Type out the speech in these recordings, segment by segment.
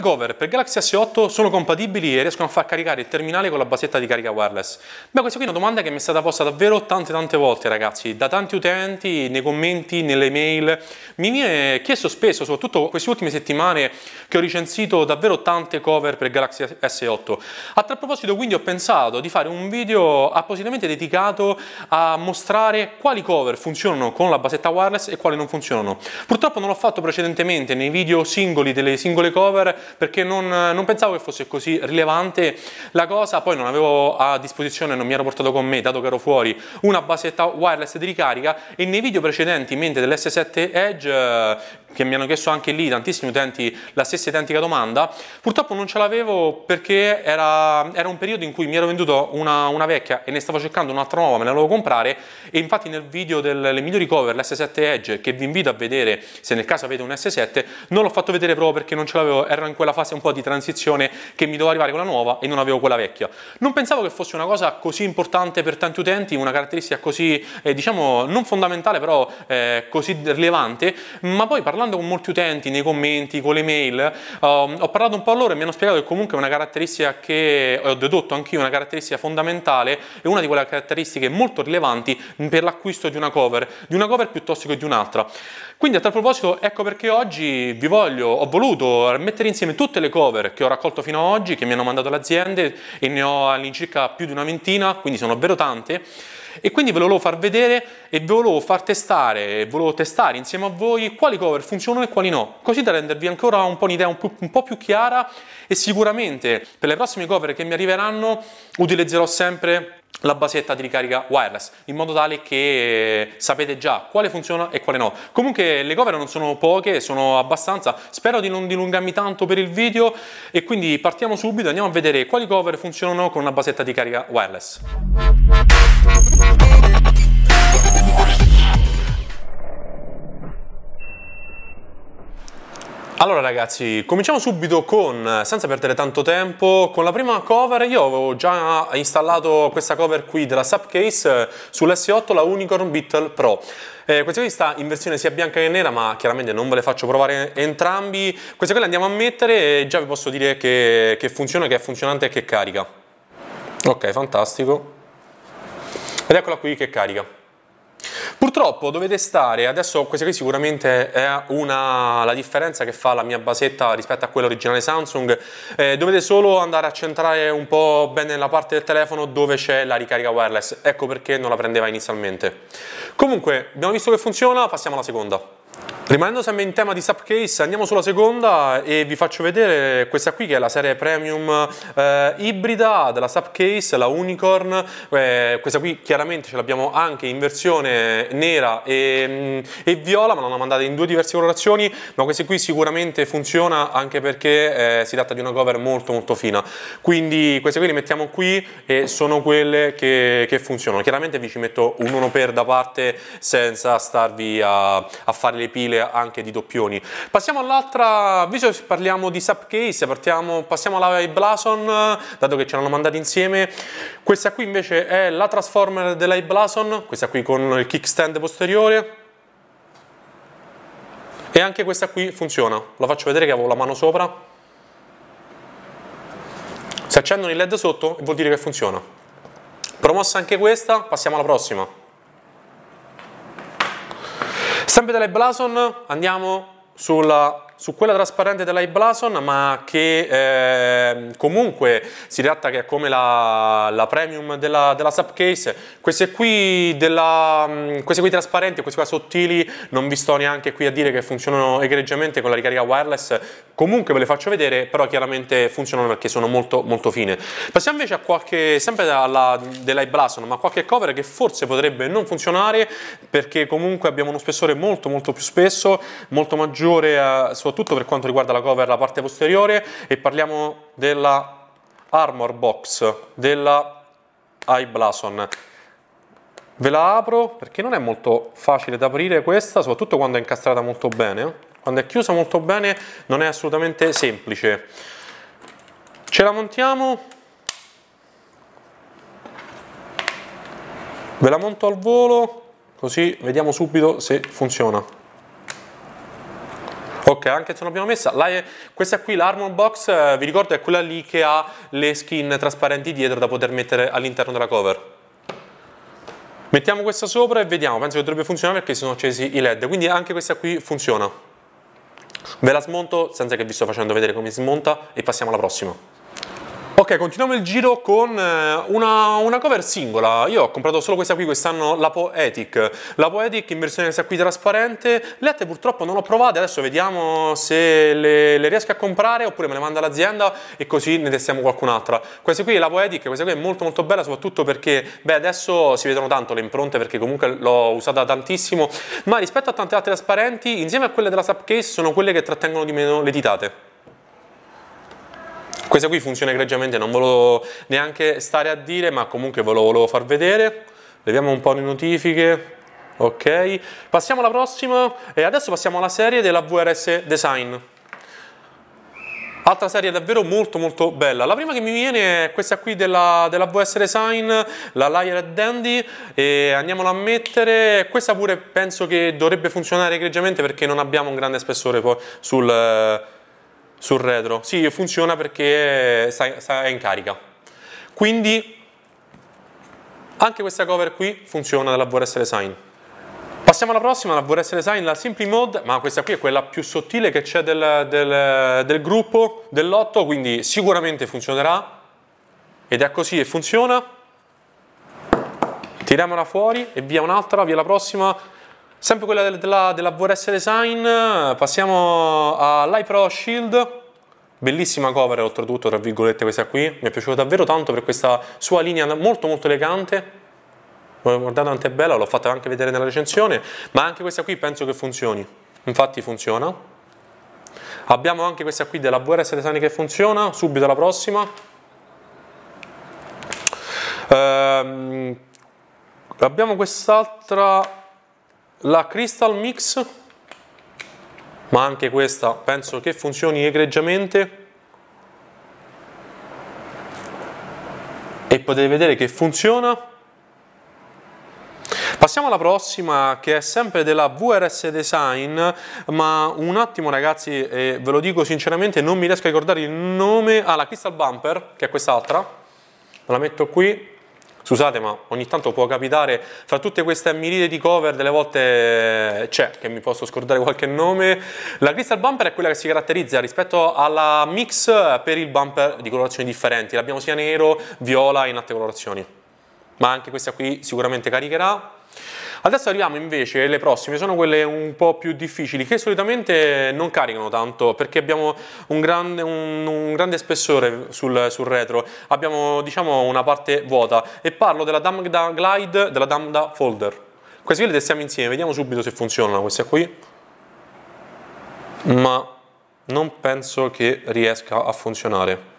Attuali cover per Galaxy S8 sono compatibili e riescono a far caricare il terminale con la basetta di carica wireless. Beh, questa qui è una domanda che mi è stata posta davvero tante tante volte, ragazzi, da tanti utenti, nei commenti, nelle mail. Mi viene chiesto spesso, soprattutto queste ultime settimane, che ho recensito davvero tante cover per Galaxy S8. A tal proposito, quindi, ho pensato di fare un video appositamente dedicato a mostrare quali cover funzionano con la basetta wireless e quali non funzionano. Purtroppo non l'ho fatto precedentemente nei video singoli delle singole cover perché non, non, pensavo che fosse così rilevante la cosa, poi non avevo a disposizione, non mi ero portato con me, dato che ero fuori, una basetta wireless di ricarica e nei video precedenti, mentre dell'S7 Edge, che mi hanno chiesto anche lì tantissimi utenti la stessa identica domanda, purtroppo non ce l'avevo perché era, era, un periodo in cui mi ero venduto una, una vecchia e ne stavo cercando un'altra nuova, me la volevo comprare e infatti nel video delle migliori cover, l'S7 Edge, che vi invito a vedere se nel caso avete un S7, non l'ho fatto vedere proprio perché non ce l'avevo, ero in quella fase un po' di transizione che mi doveva arrivare quella nuova e non avevo quella vecchia. Non pensavo che fosse una cosa così importante per tanti utenti, una caratteristica così, eh, diciamo, non fondamentale però eh, così rilevante, ma poi parlando parlando con molti utenti nei commenti, con le mail, um, ho parlato un po' a loro e mi hanno spiegato che comunque è una caratteristica che eh, ho dedotto anch'io, una caratteristica fondamentale e una di quelle caratteristiche molto rilevanti per l'acquisto di una cover, di una cover piuttosto che di un'altra. Quindi a tal proposito ecco perché oggi vi voglio, ho voluto mettere insieme tutte le cover che ho raccolto fino ad oggi, che mi hanno mandato le aziende e ne ho all'incirca più di una ventina, quindi sono davvero tante. E quindi ve lo volevo far vedere e ve lo volevo far testare, e volevo testare insieme a voi quali cover funzionano e quali no, così da rendervi ancora un po' un'idea un, un po' più chiara e sicuramente per le prossime cover che mi arriveranno utilizzerò sempre la basetta di ricarica wireless in modo tale che sapete già quale funziona e quale no comunque le cover non sono poche sono abbastanza spero di non dilungarmi tanto per il video e quindi partiamo subito andiamo a vedere quali cover funzionano con una basetta di carica wireless Allora ragazzi, cominciamo subito con, senza perdere tanto tempo, con la prima cover. Io avevo già installato questa cover qui della Subcase eh, sull'S8, la Unicorn Beetle Pro. Eh, questa qui sta in versione sia bianca che nera, ma chiaramente non ve le faccio provare entrambi. Questa qui la andiamo a mettere e già vi posso dire che, che funziona, che è funzionante e che carica. Ok, fantastico. Ed eccola qui che carica. Purtroppo dovete stare, adesso questa qui sicuramente è una, la differenza che fa la mia basetta rispetto a quella originale Samsung, eh, dovete solo andare a centrare un po' bene la parte del telefono dove c'è la ricarica wireless, ecco perché non la prendeva inizialmente. Comunque abbiamo visto che funziona, passiamo alla seconda. Rimanendo sempre in tema di subcase, andiamo sulla seconda e vi faccio vedere questa qui che è la serie premium eh, ibrida della subcase, la Unicorn, eh, questa qui chiaramente ce l'abbiamo anche in versione nera e, mm, e viola, ma l'hanno mandata in due diverse colorazioni, ma questa qui sicuramente funziona anche perché eh, si tratta di una cover molto molto fina, quindi queste qui le mettiamo qui e sono quelle che, che funzionano, chiaramente vi ci metto un 1 per da parte senza starvi a, a fare le pile anche di doppioni. Passiamo all'altra, visto che parliamo di subcase, partiamo, passiamo alla Blason, dato che ce l'hanno mandata insieme. Questa qui invece è la Transformer della Blason, questa qui con il kickstand posteriore. E anche questa qui funziona, la faccio vedere che avevo la mano sopra. Se accendono il led sotto vuol dire che funziona. Promossa anche questa, passiamo alla prossima. Sempre dalle Blason andiamo sulla su quella trasparente dell'iBlason, ma che eh, comunque si tratta che è come la, la premium della, della subcase, queste qui, della, mm, queste qui trasparenti, queste qua sottili, non vi sto neanche qui a dire che funzionano egregiamente con la ricarica wireless, comunque ve le faccio vedere, però chiaramente funzionano perché sono molto molto fine. Passiamo invece a qualche, sempre dell'iBlason, ma qualche cover che forse potrebbe non funzionare perché comunque abbiamo uno spessore molto molto più spesso, molto maggiore eh, tutto per quanto riguarda la cover la parte posteriore e parliamo della Armor Box, della High Blason. Ve la apro perché non è molto facile da aprire questa, soprattutto quando è incastrata molto bene. Eh. Quando è chiusa molto bene non è assolutamente semplice. Ce la montiamo. Ve la monto al volo, così vediamo subito se funziona. Ok, anche se l'abbiamo messa. La, eh, questa qui, l'Armor Box, eh, vi ricordo è quella lì che ha le skin trasparenti dietro da poter mettere all'interno della cover. Mettiamo questa sopra e vediamo, penso che dovrebbe funzionare perché si sono accesi i led, quindi anche questa qui funziona. Ve la smonto senza che vi sto facendo vedere come si smonta e passiamo alla prossima. Ok, continuiamo il giro con eh, una, una, cover singola. Io ho comprato solo questa qui quest'anno, la Poetic. La Poetic in versione questa qui trasparente. Le altre purtroppo non ho provate, adesso vediamo se le, le riesco a comprare oppure me le manda l'azienda e così ne testiamo qualcun'altra. Questa qui, è la Poetic, questa qui è molto molto bella soprattutto perché, beh, adesso si vedono tanto le impronte perché comunque l'ho usata tantissimo, ma rispetto a tante altre trasparenti, insieme a quelle della subcase sono quelle che trattengono di meno le ditate. Questa qui funziona egregiamente, non volevo neanche stare a dire, ma comunque ve lo volevo far vedere. leviamo un po' le notifiche. Ok, passiamo alla prossima e adesso passiamo alla serie della VRS Design. Altra serie davvero molto molto bella. La prima che mi viene è questa qui della, della VS Design, la Liar Dandy, e andiamola a mettere. Questa pure penso che dovrebbe funzionare egregiamente perché non abbiamo un grande spessore poi sul sul retro? Sì, funziona perché è in carica. Quindi anche questa cover qui funziona nella VRS Design. Passiamo alla prossima, la VRS Design, la Simply Mode, ma questa qui è quella più sottile che c'è del, del, del gruppo, dell'otto, quindi sicuramente funzionerà. Ed è così e funziona. Tiriamola fuori e via un'altra, via la prossima. Sempre quella della, della VRS Design, passiamo all'iPro Shield. Bellissima cover oltretutto, tra virgolette, questa qui. Mi è piaciuta davvero tanto per questa sua linea molto molto elegante. Guardate quanto è bella, l'ho fatta anche vedere nella recensione, ma anche questa qui penso che funzioni. Infatti funziona. Abbiamo anche questa qui della VRS Design che funziona, subito la prossima. Ehm, abbiamo quest'altra la Crystal Mix, ma anche questa penso che funzioni egregiamente. E potete vedere che funziona. Passiamo alla prossima che è sempre della VRS Design, ma un attimo ragazzi, eh, ve lo dico sinceramente, non mi riesco a ricordare il nome, ah la Crystal Bumper, che è quest'altra, la metto qui, Scusate, ma ogni tanto può capitare, fra tutte queste miriade di cover, delle volte eh, c'è che mi posso scordare qualche nome. La Crystal Bumper è quella che si caratterizza rispetto alla mix per il bumper di colorazioni differenti. L'abbiamo sia nero, viola e in altre colorazioni. Ma anche questa qui sicuramente caricherà. Adesso arriviamo invece alle prossime, sono quelle un po' più difficili che solitamente non caricano tanto perché abbiamo un grande, un, un grande spessore sul, sul, retro, abbiamo diciamo una parte vuota e parlo della Damda Glide, della Damda Folder. Queste le testiamo insieme, vediamo subito se funzionano queste qui. Ma non penso che riesca a funzionare.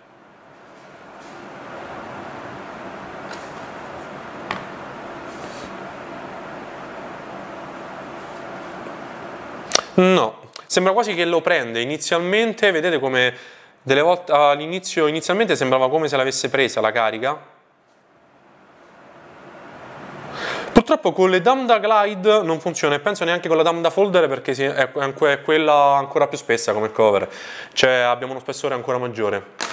No, sembra quasi che lo prende inizialmente, vedete come delle volte all'inizio inizialmente sembrava come se l'avesse presa la carica. Purtroppo con le Damda Glide non funziona e penso neanche con la Damda Folder perché è quella ancora più spessa come cover, cioè abbiamo uno spessore ancora maggiore.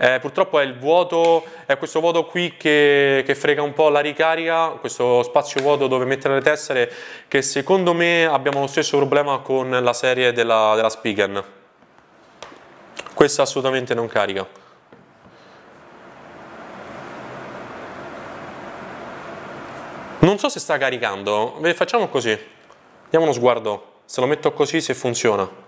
Eh, purtroppo è, vuoto, è questo vuoto qui che, che, frega un po' la ricarica, questo spazio vuoto dove mettere le tessere, che secondo me abbiamo lo stesso problema con la serie della, della Spigen. Questa assolutamente non carica. Non so se sta caricando, facciamo così, diamo uno sguardo, se lo metto così se funziona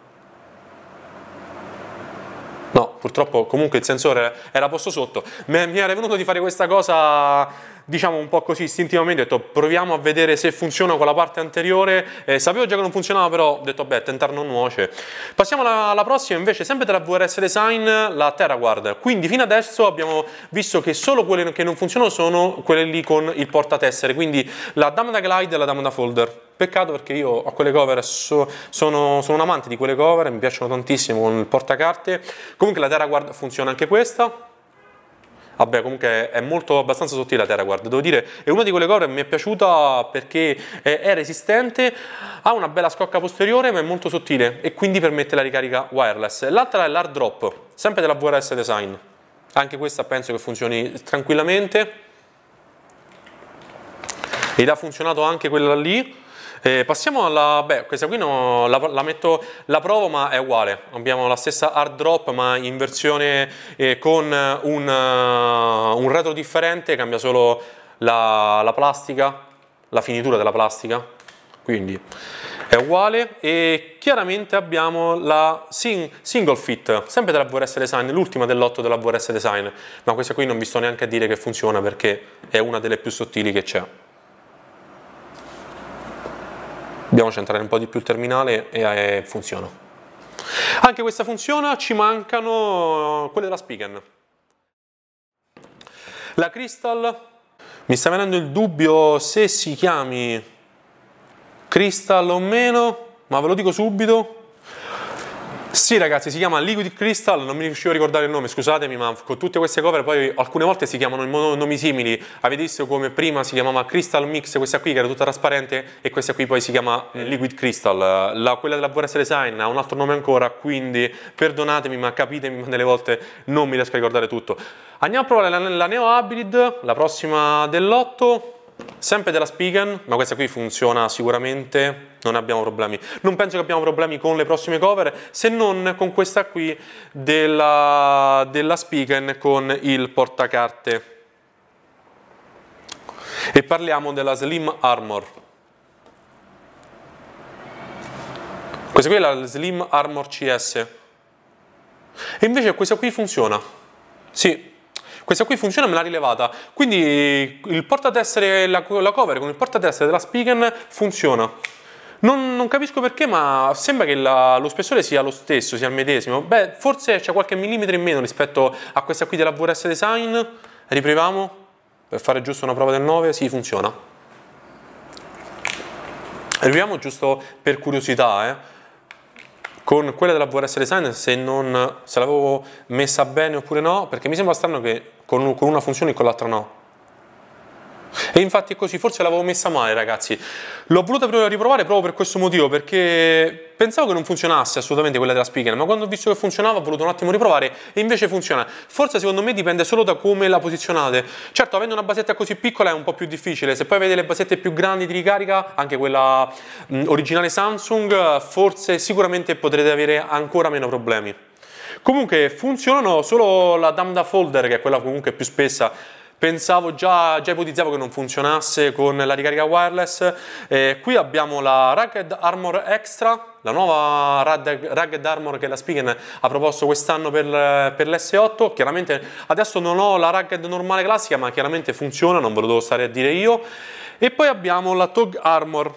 purtroppo comunque il sensore era posto sotto, mi era venuto di fare questa cosa diciamo un po' così istintivamente, ho detto proviamo a vedere se funziona con la parte anteriore, eh, sapevo già che non funzionava però ho detto beh tentar non nuoce. Passiamo alla, alla prossima invece sempre della VRS Design, la TerraGuard, quindi fino adesso abbiamo visto che solo quelle che non funzionano sono quelle lì con il portatessere, quindi la Dama da Glide e la Dama da Folder. Peccato perché io a quelle cover, so, sono, sono, un amante di quelle cover, mi piacciono tantissimo con il portacarte. Comunque la TerraGuard funziona anche questa, Vabbè, comunque è molto abbastanza sottile la terra, guarda, devo dire, è una di quelle cover che mi è piaciuta perché è resistente, ha una bella scocca posteriore ma è molto sottile e quindi permette la ricarica wireless. L'altra è l'hard drop, sempre della VRS Design, anche questa penso che funzioni tranquillamente ed ha funzionato anche quella lì eh, passiamo alla... Beh, questa qui no, la, la, metto... La provo ma è uguale. Abbiamo la stessa hard drop ma in versione eh, con un, uh, un, retro differente. Cambia solo la, la plastica, la finitura della plastica. Quindi è uguale e chiaramente abbiamo la sing single fit, sempre della VRS Design, l'ultima dell'otto della VRS Design, ma questa qui non vi sto neanche a dire che funziona perché è una delle più sottili che c'è dobbiamo centrare un po' di più il terminale e eh, funziona. Anche questa funziona, ci mancano eh, quelle della Spigen. La Crystal, mi sta venendo il dubbio se si chiami Crystal o meno, ma ve lo dico subito, sì ragazzi, si chiama Liquid Crystal, non mi riuscivo a ricordare il nome, scusatemi, ma con tutte queste cover poi alcune volte si chiamano in nomi simili. Avete visto come prima si chiamava Crystal Mix, questa qui che era tutta trasparente e questa qui poi si chiama Liquid Crystal. La, quella della Vorest Design ha un altro nome ancora, quindi perdonatemi, ma capitemi, ma delle volte non mi riesco a ricordare tutto. Andiamo a provare la, la Neo Hybrid, la prossima dell'8 Sempre della Spigen, ma questa qui funziona sicuramente, non abbiamo problemi. Non penso che abbiamo problemi con le prossime cover, se non con questa qui della, della Spigen con il portacarte. E parliamo della Slim Armor. Questa qui è la Slim Armor CS. E invece questa qui funziona. Sì, questa qui funziona, me l'ha rilevata. Quindi il portatessere, la, la cover con il portatessere della Spigen funziona. Non, non, capisco perché, ma sembra che la, lo spessore sia lo stesso, sia il medesimo. Beh, forse c'è qualche millimetro in meno rispetto a questa qui della VRS Design. Riproviamo per fare giusto una prova del 9. Sì, funziona. Riproviamo giusto per curiosità, eh con quella della VRS Design se, non, se l'avevo messa bene oppure no, perché mi sembra strano che con, con una funzione e con l'altra no. E infatti è così, forse l'avevo messa male ragazzi. L'ho voluta prima riprovare proprio per questo motivo, perché pensavo che non funzionasse assolutamente quella della speaker, ma quando ho visto che funzionava ho voluto un attimo riprovare e invece funziona. Forse secondo me dipende solo da come la posizionate. Certo, avendo una basetta così piccola è un po' più difficile, se poi avete le basette più grandi di ricarica, anche quella originale Samsung, forse sicuramente potrete avere ancora meno problemi. Comunque funzionano solo la Damda Folder, che è quella comunque più spessa, pensavo già, già ipotizzavo che non funzionasse con la ricarica wireless. Eh, qui abbiamo la Rugged Armor Extra, la nuova Rugged Armor che la Spigen ha proposto quest'anno per, per l'S8. Chiaramente adesso non ho la Rugged normale classica, ma chiaramente funziona, non ve lo devo stare a dire io. E poi abbiamo la Tog Armor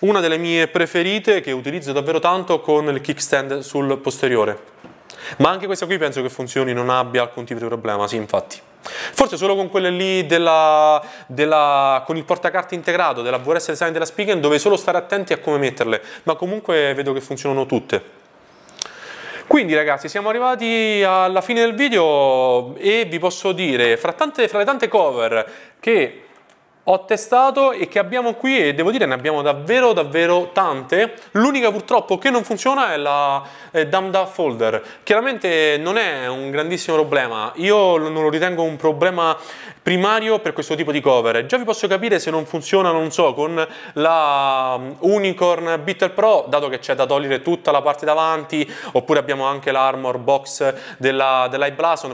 una delle mie preferite che utilizzo davvero tanto con il kickstand sul posteriore ma anche questa qui penso che funzioni, non abbia alcun tipo di problema, sì infatti. Forse solo con quelle lì della, della, con il portacarte integrato della VRS Design della Spigen dove solo stare attenti a come metterle, ma comunque vedo che funzionano tutte. Quindi ragazzi siamo arrivati alla fine del video e vi posso dire, fra, tante, fra le tante cover che ho testato e che abbiamo qui e devo dire ne abbiamo davvero davvero tante l'unica purtroppo che non funziona è la eh, Damda Folder chiaramente non è un grandissimo problema io non lo ritengo un problema primario per questo tipo di cover già vi posso capire se non funziona non so con la um, Unicorn Beetle Pro dato che c'è da togliere tutta la parte davanti oppure abbiamo anche l'Armor Box della, della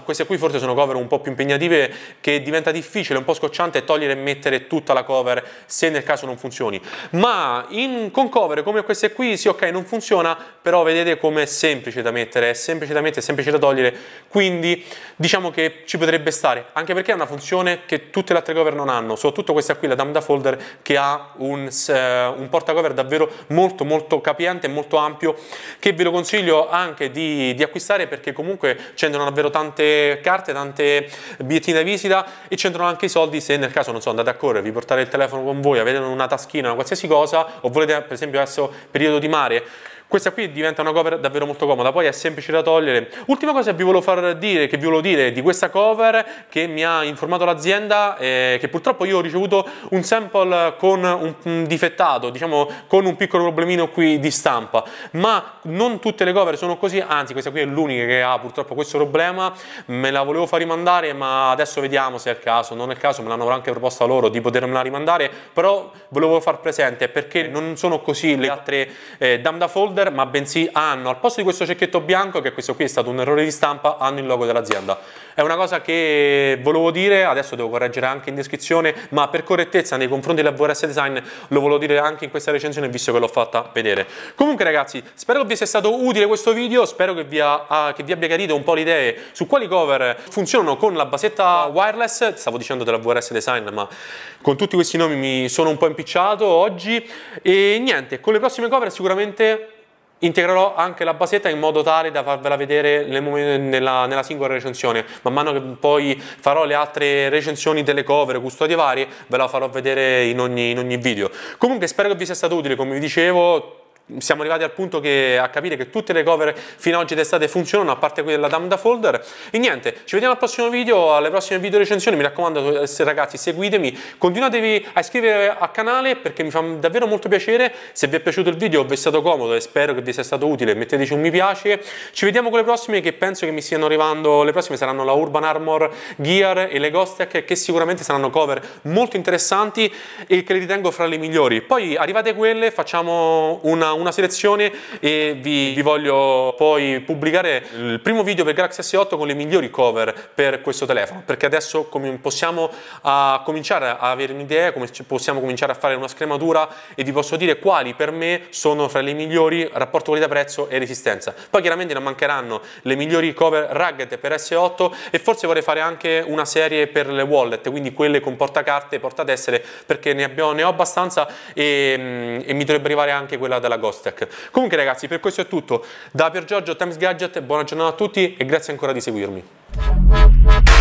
queste qui forse sono cover un po' più impegnative che diventa difficile un po' scocciante togliere e mettere tutta la cover se nel caso non funzioni. Ma in, con cover come queste qui, sì ok non funziona, però vedete come è semplice da mettere, è semplice da mettere, è semplice da togliere, quindi diciamo che ci potrebbe stare, anche perché è una funzione che tutte le altre cover non hanno, soprattutto questa qui, la Lambda Folder, che ha un, eh, un porta cover davvero molto molto capiente e molto ampio, che ve lo consiglio anche di, di acquistare perché comunque c'entrano davvero tante carte, tante bigliettine da visita e c'entrano anche i soldi se nel caso non sono andate a correre correre, portate il telefono con voi, avete una taschina, una qualsiasi cosa, o volete per esempio adesso periodo di mare, questa qui diventa una cover davvero molto comoda, poi è semplice da togliere. Ultima cosa che vi volevo far dire, che vi volevo dire di questa cover che mi ha informato l'azienda, eh, che purtroppo io ho ricevuto un sample con un, difettato, diciamo con un piccolo problemino qui di stampa, ma non tutte le cover sono così, anzi questa qui è l'unica che ha purtroppo questo problema, me la volevo far rimandare, ma adesso vediamo se è il caso, non è il caso, me l'hanno anche proposta loro di potermela rimandare, però volevo far presente perché non sono così le altre eh, Dam Folder folder, ma bensì hanno al posto di questo cecchetto bianco, che questo qui è stato un errore di stampa, hanno il logo dell'azienda. È una cosa che volevo dire, adesso devo correggere anche in descrizione, ma per correttezza nei confronti della VRS Design lo volevo dire anche in questa recensione visto che l'ho fatta vedere. Comunque ragazzi, spero che vi sia stato utile questo video, spero che vi, ha, ah, che vi abbia chiarito un po' le idee su quali cover funzionano con la basetta wireless, stavo dicendo della VRS Design, ma con tutti questi nomi mi sono un po' impicciato oggi e niente, con le prossime cover sicuramente Integrerò anche la basetta in modo tale da farvela vedere nella, nella, singola recensione. Man mano che poi farò le altre recensioni delle cover, custodie varie, ve la farò vedere in ogni, in ogni video. Comunque spero che vi sia stato utile, come vi dicevo, siamo arrivati al punto che, a capire che tutte le cover fino ad oggi d'estate funzionano, a parte quella della Damda Folder. E niente, ci vediamo al prossimo video, alle prossime video recensioni. Mi raccomando, ragazzi, seguitemi, continuatevi a iscrivervi al canale perché mi fa davvero molto piacere. Se vi è piaciuto il video, vi è stato comodo e spero che vi sia stato utile, metteteci un mi piace. Ci vediamo con le prossime che penso che mi stiano arrivando. Le prossime saranno la Urban Armor Gear e le Ghost Tech, che sicuramente saranno cover molto interessanti e che le ritengo fra le migliori. Poi arrivate quelle, facciamo una una selezione e vi, vi, voglio poi pubblicare il primo video per Galaxy S8 con le migliori cover per questo telefono, perché adesso possiamo a cominciare a avere un'idea, come possiamo cominciare a fare una scrematura e vi posso dire quali per me sono fra le migliori rapporto qualità-prezzo e resistenza. Poi chiaramente non mancheranno le migliori cover rugged per S8 e forse vorrei fare anche una serie per le wallet, quindi quelle con portacarte e portatessere, perché ne, abbiamo, ne ho abbastanza e, mm, e mi dovrebbe arrivare anche quella della Gold. Kostek. Comunque ragazzi, per questo è tutto. Da Pier Giorgio, Times Gadget, buona giornata a tutti e grazie ancora di seguirmi.